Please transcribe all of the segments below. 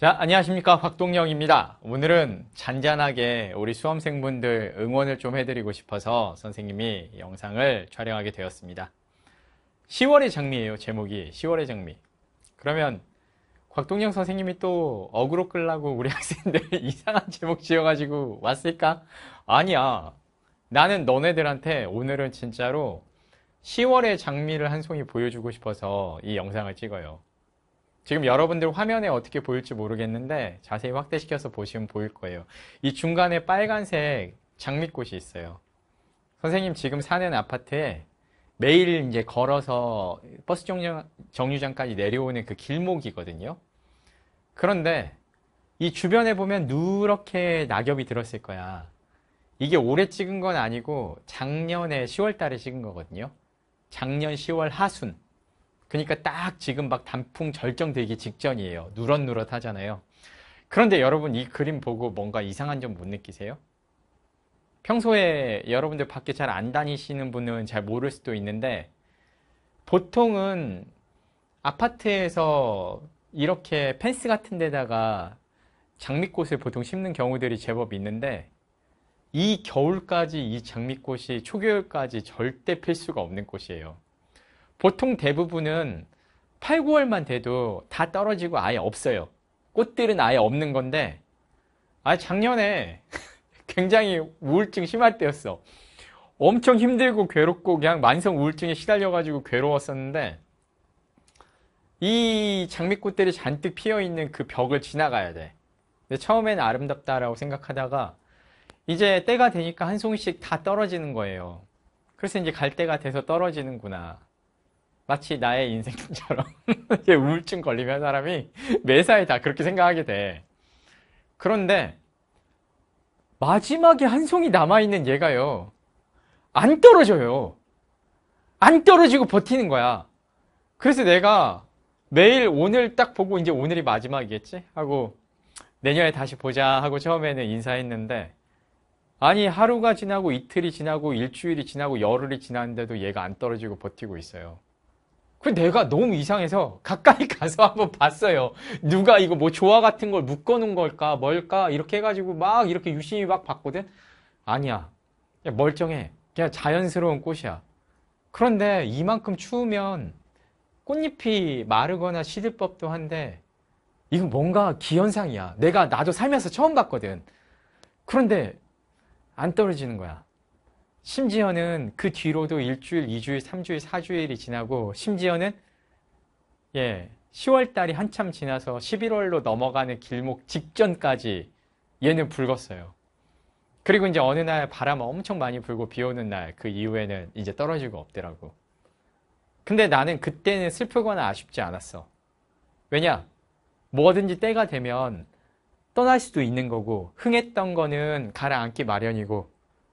자, 안녕하십니까. 박동영입니다. 오늘은 잔잔하게 우리 수험생분들 응원을 좀 해드리고 싶어서 선생님이 영상을 촬영하게 되었습니다. 10월의 장미예요. 제목이 10월의 장미. 그러면 곽동영 선생님이 또 어그로 끌라고 우리 학생들 이상한 제목 지어가지고 왔을까? 아니야. 나는 너네들한테 오늘은 진짜로 10월의 장미를 한 송이 보여주고 싶어서 이 영상을 찍어요. 지금 여러분들 화면에 어떻게 보일지 모르겠는데 자세히 확대시켜서 보시면 보일 거예요. 이 중간에 빨간색 장미꽃이 있어요. 선생님 지금 사는 아파트에 매일 이제 걸어서 버스 정류장, 까지 내려오는 그 길목이거든요. 그런데 이 주변에 보면 누렇게 낙엽이 들었을 거야. 이게 올해 찍은 건 아니고 작년에 10월 달에 찍은 거거든요. 작년 10월 하순. 그러니까 딱 지금 막 단풍 절정되기 직전이에요. 누런누런하잖아요 그런데 여러분 이 그림 보고 뭔가 이상한 점 못 느끼세요? 평소에 여러분들 밖에 잘 안 다니시는 분은 잘 모를 수도 있는데 보통은 아파트에서 이렇게 펜스 같은 데다가 장미꽃을 보통 심는 경우들이 제법 있는데 이 겨울까지 이 장미꽃이 초겨울까지 절대 필수가 없는 꽃이에요. 보통 대부분은 8, 9월만 돼도 다 떨어지고 아예 없어요. 꽃들은 아예 없는 건데, 아, 작년에 굉장히 우울증 심할 때였어. 엄청 힘들고 괴롭고 그냥 만성 우울증에 시달려가지고 괴로웠었는데, 이 장미꽃들이 잔뜩 피어있는 그 벽을 지나가야 돼. 근데 처음엔 아름답다라고 생각하다가, 이제 때가 되니까 한 송이씩 다 떨어지는 거예요. 그래서 이제 갈 때가 돼서 떨어지는구나. 마치 나의 인생처럼 우울증 걸리면 사람이 매사에 다 그렇게 생각하게 돼. 그런데 마지막에 한 송이 남아있는 얘가요. 안 떨어져요. 안 떨어지고 버티는 거야. 그래서 내가 매일 오늘 딱 보고 이제 오늘이 마지막이겠지? 하고 내년에 다시 보자 하고 처음에는 인사했는데 아니 하루가 지나고 이틀이 지나고 일주일이 지나고 열흘이 지났는데도 얘가 안 떨어지고 버티고 있어요. 그 내가 너무 이상해서 가까이 가서 한번 봤어요. 누가 이거 뭐 조화 같은 걸 묶어놓은 걸까, 뭘까, 이렇게 해가지고 막 이렇게 유심히 막 봤거든? 아니야. 그냥 멀쩡해. 그냥 자연스러운 꽃이야. 그런데 이만큼 추우면 꽃잎이 마르거나 시들 법도 한데 이건 뭔가 기현상이야. 내가 나도 살면서 처음 봤거든. 그런데 안 떨어지는 거야. 심지어는 그 뒤로도 일주일, 이주일, 삼주일, 사주일이 지나고 심지어는 예, 10월 달이 한참 지나서 11월로 넘어가는 길목 직전까지 얘는 붉었어요. 그리고 이제 어느 날 바람 엄청 많이 불고 비 오는 날 그 이후에는 이제 떨어지고 없더라고. 근데 나는 그때는 슬프거나 아쉽지 않았어. 왜냐? 뭐든지 때가 되면 떠날 수도 있는 거고 흥했던 거는 가라앉기 마련이고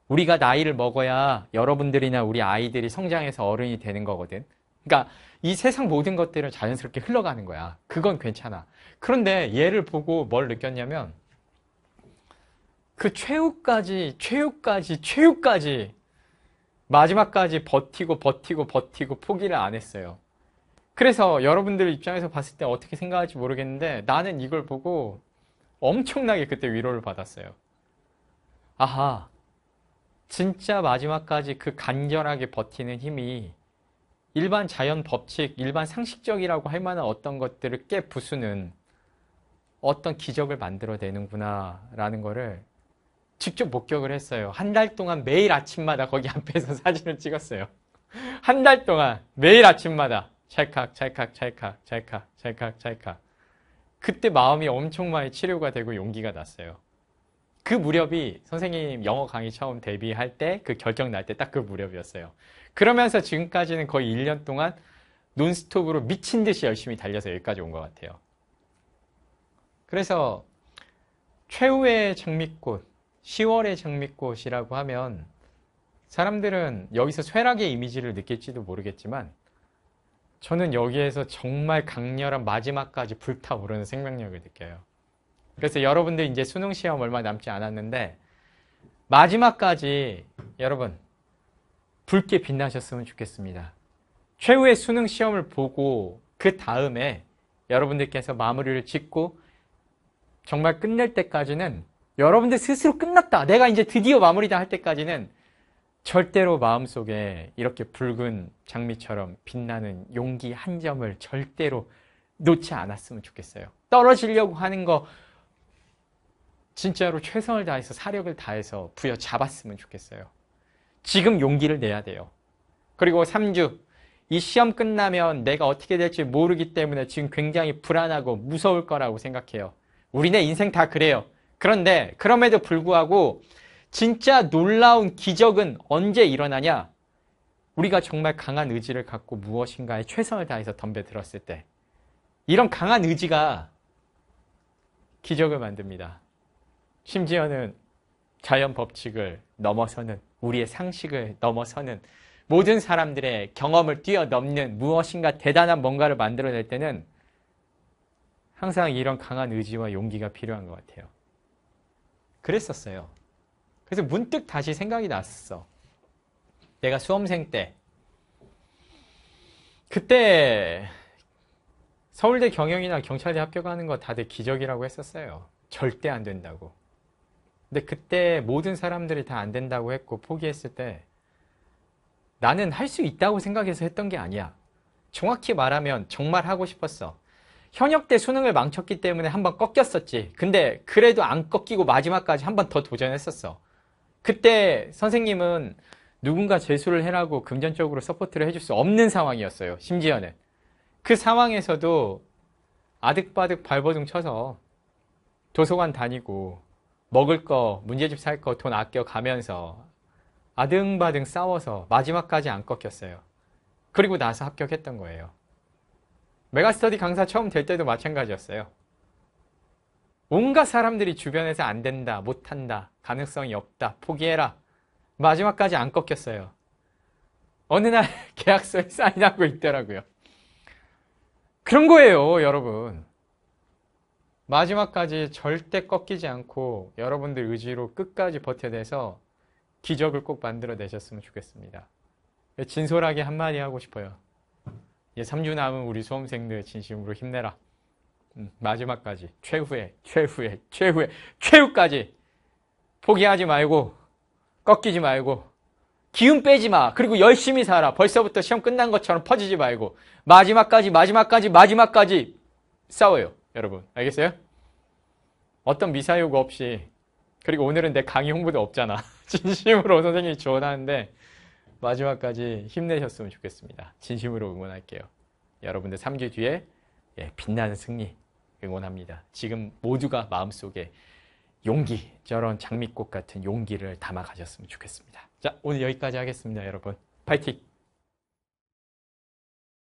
우리가 나이를 먹어야 여러분들이나 우리 아이들이 성장해서 어른이 되는 거거든. 그러니까 이 세상 모든 것들은 자연스럽게 흘러가는 거야. 그건 괜찮아. 그런데 얘를 보고 뭘 느꼈냐면 그 최후까지, 최후까지, 최후까지 마지막까지 버티고 버티고 버티고 포기를 안 했어요. 그래서 여러분들 입장에서 봤을 때 어떻게 생각할지 모르겠는데 나는 이걸 보고 엄청나게 그때 위로를 받았어요. 아하, 진짜 마지막까지 그 간결하게 버티는 힘이 일반 자연 법칙, 일반 상식적이라고 할 만한 어떤 것들을 깨 부수는 어떤 기적을 만들어내는구나라는 거를 직접 목격을 했어요. 한 달 동안 매일 아침마다 거기 앞에서 사진을 찍었어요. 한 달 동안 매일 아침마다 찰칵, 찰칵, 찰칵, 찰칵, 찰칵, 찰칵. 그때 마음이 엄청 많이 치료가 되고 용기가 났어요. 그 무렵이 선생님 영어 강의 처음 데뷔할 때 그결정날 때 딱그 그 무렵이었어요. 그러면서 지금까지는 거의 1년 동안 논스톱으로 미친 듯이 열심히 달려서 여기까지 온 것 같아요. 그래서 최후의 장미꽃, 10월의 장미꽃이라고 하면 사람들은 여기서 쇠락의 이미지를 느낄지도 모르겠지만 저는 여기에서 정말 강렬한 마지막까지 불타오르는 생명력을 느껴요. 그래서 여러분들 이제 수능 시험 얼마 남지 않았는데 마지막까지 여러분 붉게 빛나셨으면 좋겠습니다. 최후의 수능 시험을 보고 그 다음에 여러분들께서 마무리를 짓고 정말 끝낼 때까지는 여러분들 스스로 끝났다. 내가 이제 드디어 마무리다 할 때까지는 절대로 마음속에 이렇게 붉은 장미처럼 빛나는 용기 한 점을 절대로 놓지 않았으면 좋겠어요. 떨어지려고 하는 거 진짜로 최선을 다해서 사력을 다해서 부여잡았으면 좋겠어요. 지금 용기를 내야 돼요. 그리고 3주 이 시험 끝나면 내가 어떻게 될지 모르기 때문에 지금 굉장히 불안하고 무서울 거라고 생각해요. 우리네 인생 다 그래요. 그런데 그럼에도 불구하고 진짜 놀라운 기적은 언제 일어나냐? 우리가 정말 강한 의지를 갖고 무엇인가에 최선을 다해서 덤벼들었을 때 이런 강한 의지가 기적을 만듭니다. 심지어는 자연 법칙을 넘어서는 우리의 상식을 넘어서는 모든 사람들의 경험을 뛰어넘는 무엇인가 대단한 뭔가를 만들어낼 때는 항상 이런 강한 의지와 용기가 필요한 것 같아요. 그랬었어요. 그래서 문득 다시 생각이 났어. 내가 수험생 때 그때 서울대 경영이나 경찰대 합격하는 거 다들 기적이라고 했었어요. 절대 안 된다고. 근데 그때 모든 사람들이 다 안 된다고 했고 포기했을 때 나는 할 수 있다고 생각해서 했던 게 아니야. 정확히 말하면 정말 하고 싶었어. 현역 때 수능을 망쳤기 때문에 한 번 꺾였었지. 근데 그래도 안 꺾이고 마지막까지 한 번 더 도전했었어. 그때 선생님은 누군가 재수를 해라고 금전적으로 서포트를 해줄 수 없는 상황이었어요. 심지어는. 그 상황에서도 아득바득 발버둥 쳐서 도서관 다니고 먹을 거, 문제집 살거돈 아껴 가면서 아등바등 싸워서 마지막까지 안 꺾였어요. 그리고 나서 합격했던 거예요. 메가스터디 강사 처음 될 때도 마찬가지였어요. 온갖 사람들이 주변에서 안 된다, 못한다, 가능성이 없다, 포기해라. 마지막까지 안 꺾였어요. 어느 날 계약서에 사인하고 있더라고요. 그런 거예요, 여러분. 마지막까지 절대 꺾이지 않고 여러분들 의지로 끝까지 버텨내서 기적을 꼭 만들어내셨으면 좋겠습니다. 진솔하게 한마디 하고 싶어요. 이 예, 3주 남은 우리 수험생들 진심으로 힘내라. 음, 마지막까지 최후의 최후의 최후의 최후까지 포기하지 말고 꺾이지 말고 기운 빼지 마. 그리고 열심히 살아. 벌써부터 시험 끝난 것처럼 퍼지지 말고 마지막까지 마지막까지 마지막까지 싸워요. 여러분. 알겠어요? 어떤 미사 유가 없이 그리고 오늘은 내 강의 홍보도 없잖아. 진심으로 선생님이 조언하는데 마지막까지 힘내셨으면 좋겠습니다. 진심으로 응원할게요. 여러분들 3주 뒤에 예, 빛나는 승리 응원합니다. 지금 모두가 마음속에 용기, 저런 장미꽃 같은 용기를 담아가셨으면 좋겠습니다. 자, 오늘 여기까지 하겠습니다, 여러분. 파이팅!